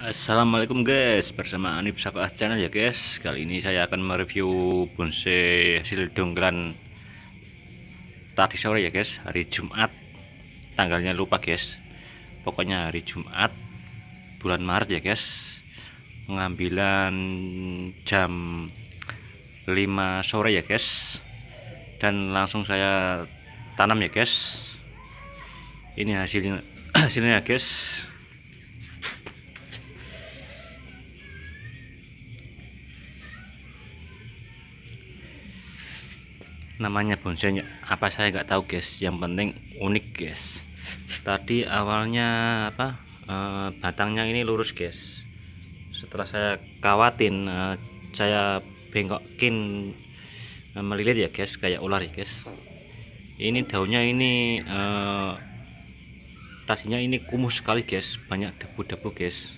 Assalamualaikum guys bersama Anif bersama channel ya guys kali ini saya akan mereview bonsai hasil dongkran tadi sore ya guys hari Jumat tanggalnya lupa guys pokoknya hari Jumat bulan Maret ya guys pengambilan jam 5 sore ya guys dan langsung saya tanam ya guys ini hasilnya hasilnya guys namanya bonsai apa saya nggak tahu guys yang penting unik guys tadi awalnya apa e, batangnya ini lurus guys setelah saya kawatin e, saya bengkokin e, eh, melilit ya guys kayak ular ya guys ini daunnya ini e, tadinya ini kumuh sekali guys banyak debu-debu guys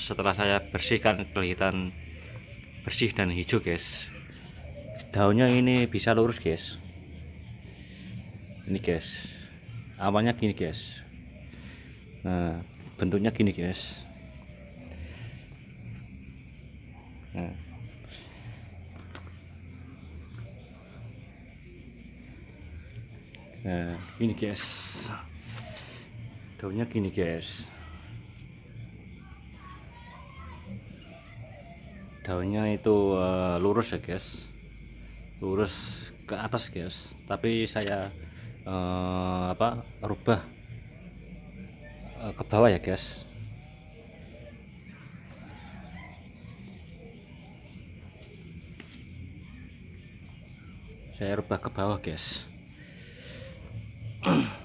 setelah saya bersihkan kelihatan bersih dan hijau guys daunnya ini bisa lurus guys ini guys awalnya gini guys nah bentuknya gini guys nah. nah ini guys daunnya gini guys daunnya itu uh, lurus ya guys lurus ke atas guys tapi saya eh, apa rubah eh, ke bawah ya guys saya rubah ke bawah guys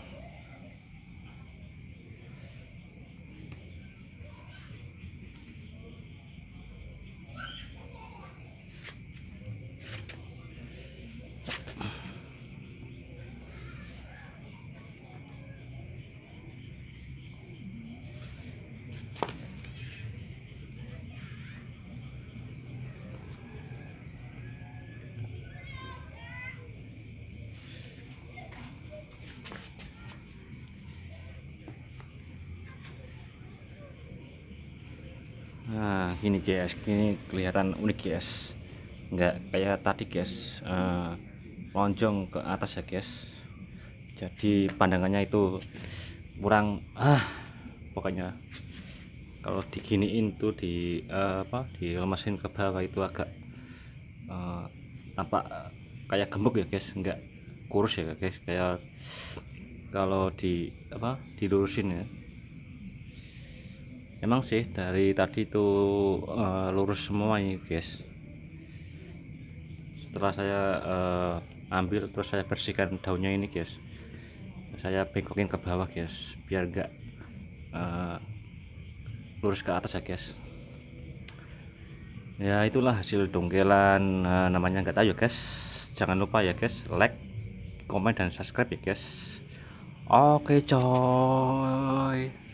Nah, gini guys, gini kelihatan unik guys. Enggak kayak tadi guys, uh, eh, lonjong ke atas ya guys. Jadi pandangannya itu kurang ah pokoknya kalau diginiin tuh di uh, apa lemasin ke bawah itu agak uh, tampak kayak gemuk ya guys, enggak kurus ya guys, kayak kalau di apa dilurusin ya emang sih dari tadi itu uh, eh, lurus semua ini guys setelah saya uh, ambil terus saya bersihkan daunnya ini guys saya bengkokin ke bawah guys biar enggak uh, eh, lurus ke atas ya guys ya itulah hasil dongkelan uh, namanya enggak tahu ya guys jangan lupa ya guys like comment, dan subscribe ya guys oke coy